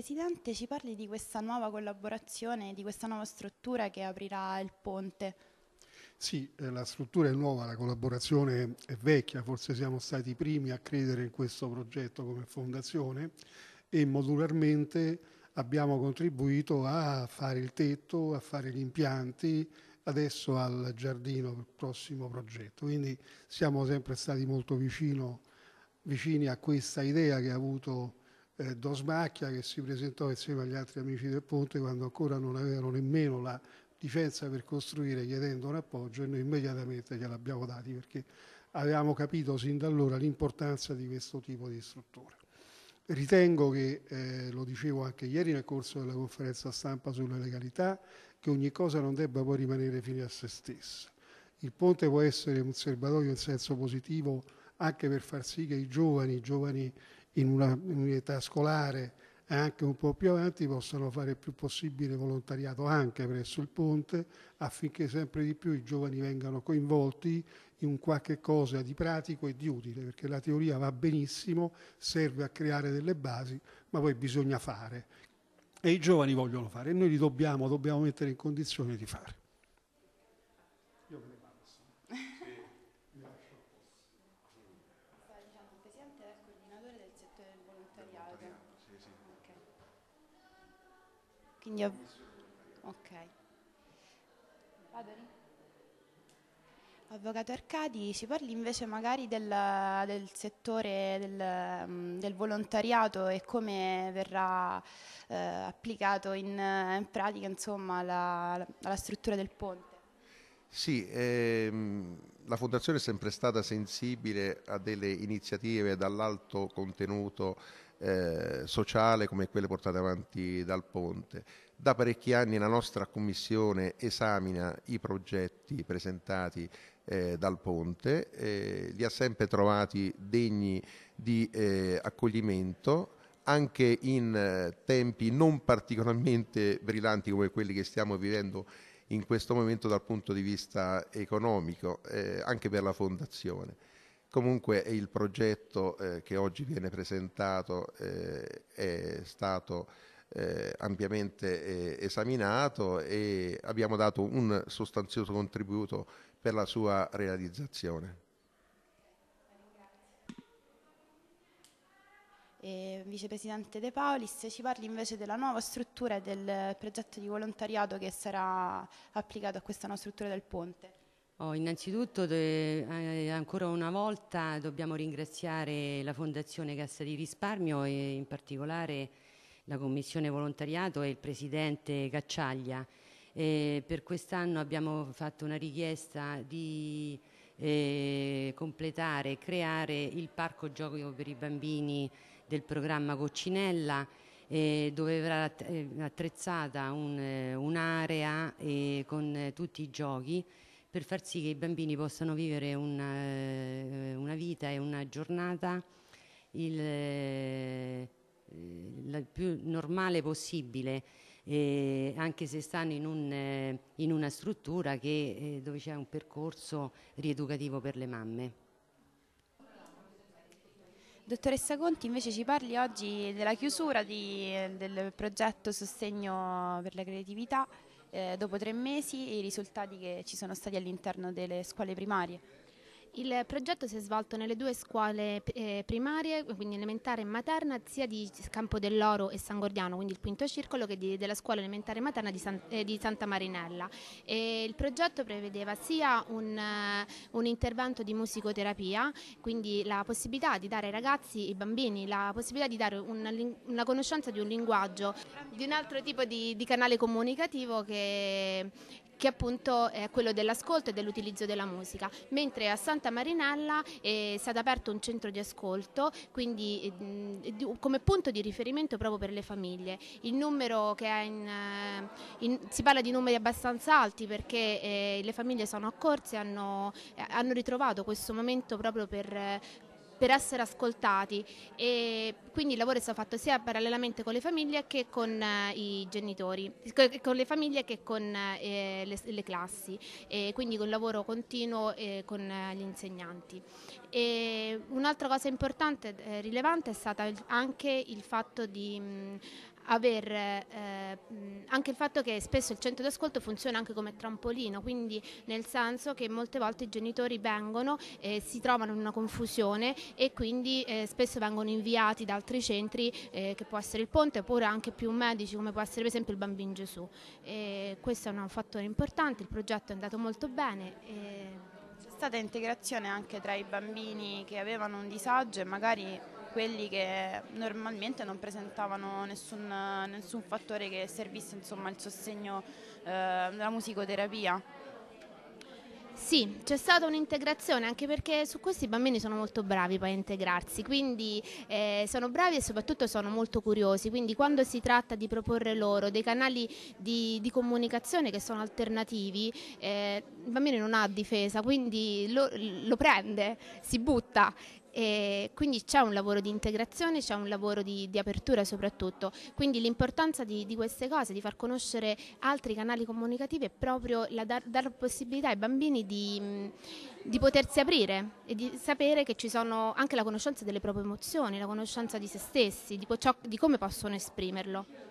Presidente, ci parli di questa nuova collaborazione, di questa nuova struttura che aprirà il ponte. Sì, eh, la struttura è nuova, la collaborazione è vecchia, forse siamo stati i primi a credere in questo progetto come fondazione e modularmente abbiamo contribuito a fare il tetto, a fare gli impianti, adesso al giardino per il prossimo progetto. Quindi siamo sempre stati molto vicino, vicini a questa idea che ha avuto eh, Dosmacchia che si presentò insieme agli altri amici del Ponte quando ancora non avevano nemmeno la difensa per costruire chiedendo un appoggio e noi immediatamente gliel'abbiamo dati perché avevamo capito sin da allora l'importanza di questo tipo di strutture. Ritengo che, eh, lo dicevo anche ieri nel corso della conferenza stampa sulla legalità, che ogni cosa non debba poi rimanere fine a se stessa. Il ponte può essere un serbatoio in senso positivo anche per far sì che i giovani, i giovani in un'età scolare e anche un po' più avanti possano fare il più possibile volontariato anche presso il ponte affinché sempre di più i giovani vengano coinvolti in qualche cosa di pratico e di utile, perché la teoria va benissimo, serve a creare delle basi, ma poi bisogna fare. E i giovani vogliono fare e noi li dobbiamo, dobbiamo mettere in condizione di fare. sì. Okay. Quindi ho... Ok. Va bene. Avvocato Arcadi, ci parli invece magari del, del settore del, mm, del, volontariato e come verrà eh, applicato in, in pratica insomma, la, la, struttura del ponte. Sì, ehm, la Fondazione è sempre stata sensibile a delle iniziative dall'alto contenuto eh, sociale come quelle portate avanti dal Ponte. Da parecchi anni la nostra Commissione esamina i progetti presentati eh, dal Ponte, eh, li ha sempre trovati degni di eh, accoglimento anche in eh, tempi non particolarmente brillanti come quelli che stiamo vivendo in questo momento dal punto di vista economico, eh, anche per la fondazione. Comunque il progetto eh, che oggi viene presentato eh, è stato eh, ampiamente eh, esaminato e abbiamo dato un sostanzioso contributo per la sua realizzazione. e vicepresidente De Paolis, ci parli invece della nuova struttura e del progetto di volontariato che sarà applicato a questa nuova struttura del ponte. Oh, innanzitutto eh, ancora una volta dobbiamo ringraziare la Fondazione Cassa di Risparmio e in particolare la Commissione Volontariato e il Presidente Cacciaglia. Eh, per quest'anno abbiamo fatto una richiesta di eh, completare e creare il parco giochi per i bambini del programma Coccinella eh, dove verrà eh, attrezzata un, eh, un'area eh, con tutti i giochi per far sì che i bambini possano vivere una, una vita e una giornata il, la più normale possibile eh, anche se stanno in, un, eh, in una struttura che, eh, dove c'è un percorso rieducativo per le mamme. Dottoressa Conti, invece ci parli oggi della chiusura di, del progetto Sostegno per la Creatività eh, dopo tre mesi e i risultati che ci sono stati all'interno delle scuole primarie. Il progetto si è svolto nelle due scuole eh, primarie, quindi elementare e materna, sia di Campo dell'Oro e San Gordiano, quindi il quinto circolo, che della scuola elementare e materna eh, di, Santa Marinella. E il progetto prevedeva sia un, eh, un, intervento di musicoterapia, quindi la possibilità di dare ai ragazzi e ai bambini la possibilità di dare una, una, conoscenza di un linguaggio, di un altro tipo di, di canale comunicativo che, che appunto è quello dell'ascolto e dell'utilizzo della musica, mentre a Santa Marinella eh, è stato aperto un centro di ascolto, quindi eh, come punto di riferimento proprio per le famiglie. Il numero che è in, eh, in, si parla di numeri abbastanza alti perché le famiglie sono accorse, hanno, hanno ritrovato questo momento proprio per per essere ascoltati e quindi il lavoro è stato fatto sia parallelamente con le famiglie che con eh, i genitori, con le famiglie che con eh, le, le classi e quindi con il lavoro continuo con eh, gli insegnanti. E un'altra cosa importante, e rilevante è stata anche il fatto di aver eh, anche il fatto che spesso il centro d'ascolto funziona anche come trampolino, quindi nel senso che molte volte i genitori vengono eh, si trovano in una confusione e quindi eh, spesso vengono inviati da altri centri eh, che può essere il ponte oppure anche più medici come può essere per esempio il Bambino Gesù. E questo è un fattore importante, il progetto è andato molto bene. E... C'è stata integrazione anche tra i bambini che avevano un disagio e magari quelli che normalmente non presentavano nessun, nessun fattore che servisse insomma, il sostegno eh, della musicoterapia. Sì, c'è stata un'integrazione anche perché su questi i bambini sono molto bravi poi a integrarsi, quindi eh, sono bravi e soprattutto sono molto curiosi, quindi quando si tratta di proporre loro dei canali di, di comunicazione che sono alternativi, eh, il bambino non ha difesa, quindi lo, lo prende, si butta e quindi c'è un lavoro di integrazione, c'è un lavoro di, di apertura soprattutto, quindi l'importanza di, di, queste cose, di far conoscere altri canali comunicativi è proprio la dar, dar possibilità ai bambini di, di, potersi aprire e di sapere che ci sono anche la conoscenza delle proprie emozioni, la conoscenza di se stessi, di, ciò, di come possono esprimerlo.